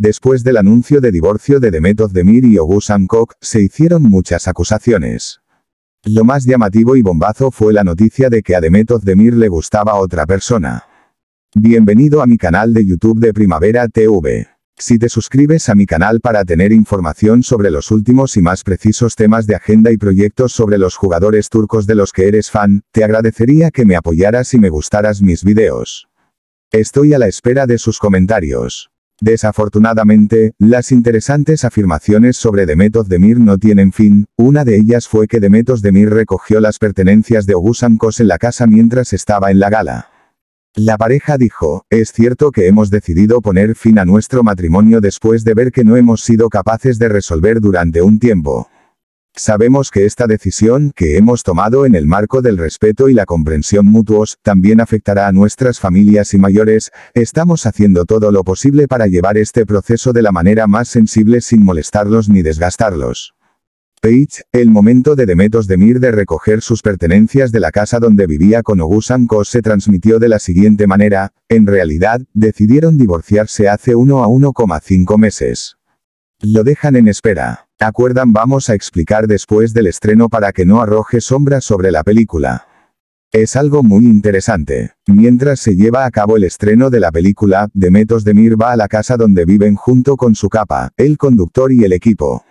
Después del anuncio de divorcio de Demet Özdemir y Ogus Hancock, se hicieron muchas acusaciones. Lo más llamativo y bombazo fue la noticia de que a Demet Özdemir le gustaba otra persona. Bienvenido a mi canal de YouTube de Primavera TV. Si te suscribes a mi canal para tener información sobre los últimos y más precisos temas de agenda y proyectos sobre los jugadores turcos de los que eres fan, te agradecería que me apoyaras y me gustaras mis videos. Estoy a la espera de sus comentarios. Desafortunadamente, las interesantes afirmaciones sobre Demetos Demir no tienen fin, una de ellas fue que Demetos Demir recogió las pertenencias de Ogusankos en la casa mientras estaba en la gala. La pareja dijo, es cierto que hemos decidido poner fin a nuestro matrimonio después de ver que no hemos sido capaces de resolver durante un tiempo. Sabemos que esta decisión que hemos tomado en el marco del respeto y la comprensión mutuos, también afectará a nuestras familias y mayores, estamos haciendo todo lo posible para llevar este proceso de la manera más sensible sin molestarlos ni desgastarlos. Page, el momento de Demetos Demir de recoger sus pertenencias de la casa donde vivía con Ogusanko se transmitió de la siguiente manera, en realidad, decidieron divorciarse hace 1 a 1,5 meses. Lo dejan en espera acuerdan vamos a explicar después del estreno para que no arroje sombra sobre la película. Es algo muy interesante. Mientras se lleva a cabo el estreno de la película, Demet Demir va a la casa donde viven junto con su capa, el conductor y el equipo.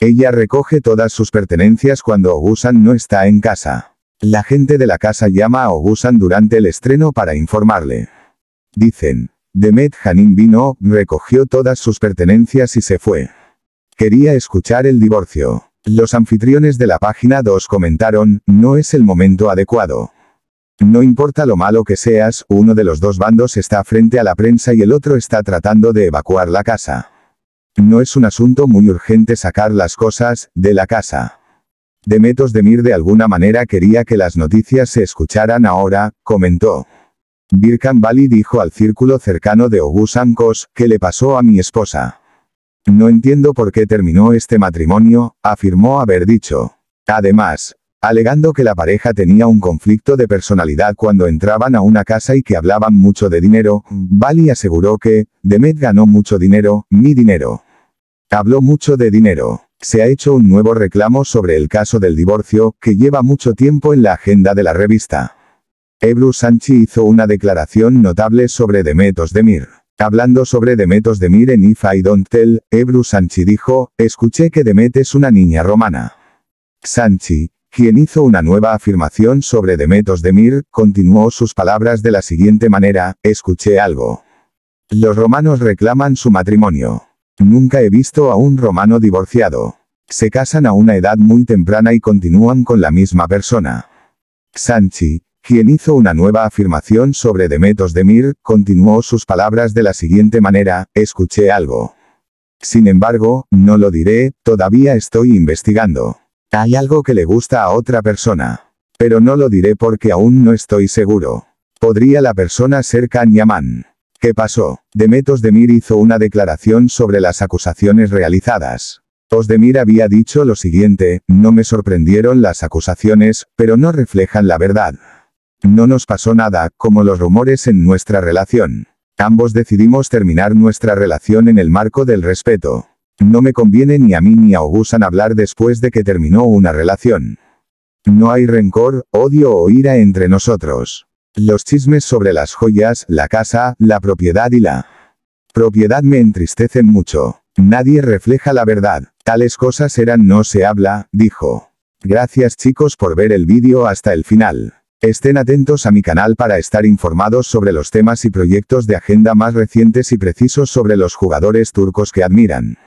Ella recoge todas sus pertenencias cuando Ogusan no está en casa. La gente de la casa llama a Ogusan durante el estreno para informarle. Dicen, Demet Hanin vino, recogió todas sus pertenencias y se fue. Quería escuchar el divorcio. Los anfitriones de la página 2 comentaron, no es el momento adecuado. No importa lo malo que seas, uno de los dos bandos está frente a la prensa y el otro está tratando de evacuar la casa. No es un asunto muy urgente sacar las cosas, de la casa. Demetos Demir de alguna manera quería que las noticias se escucharan ahora, comentó. Birkan Bali dijo al círculo cercano de Ogusankos, ¿qué le pasó a mi esposa? No entiendo por qué terminó este matrimonio, afirmó haber dicho. Además, alegando que la pareja tenía un conflicto de personalidad cuando entraban a una casa y que hablaban mucho de dinero, Bali aseguró que, Demet ganó mucho dinero, mi dinero. Habló mucho de dinero. Se ha hecho un nuevo reclamo sobre el caso del divorcio, que lleva mucho tiempo en la agenda de la revista. Ebru Sanchi hizo una declaración notable sobre Demet Osdemir. Hablando sobre Demetos de mir If I Don't Tell, Ebru Sanchi dijo, escuché que Demet es una niña romana. Sanchi, quien hizo una nueva afirmación sobre Demetos de Mir, continuó sus palabras de la siguiente manera, escuché algo. Los romanos reclaman su matrimonio. Nunca he visto a un romano divorciado. Se casan a una edad muy temprana y continúan con la misma persona. Sanchi, quien hizo una nueva afirmación sobre Demetos Demir, continuó sus palabras de la siguiente manera, escuché algo. Sin embargo, no lo diré, todavía estoy investigando. Hay algo que le gusta a otra persona. Pero no lo diré porque aún no estoy seguro. ¿Podría la persona ser Kanyaman? ¿Qué pasó? Demetos Demir hizo una declaración sobre las acusaciones realizadas. Osdemir había dicho lo siguiente, no me sorprendieron las acusaciones, pero no reflejan la verdad. No nos pasó nada, como los rumores en nuestra relación. Ambos decidimos terminar nuestra relación en el marco del respeto. No me conviene ni a mí ni a Ogusan hablar después de que terminó una relación. No hay rencor, odio o ira entre nosotros. Los chismes sobre las joyas, la casa, la propiedad y la propiedad me entristecen mucho. Nadie refleja la verdad. Tales cosas eran no se habla, dijo. Gracias chicos por ver el vídeo hasta el final. Estén atentos a mi canal para estar informados sobre los temas y proyectos de agenda más recientes y precisos sobre los jugadores turcos que admiran.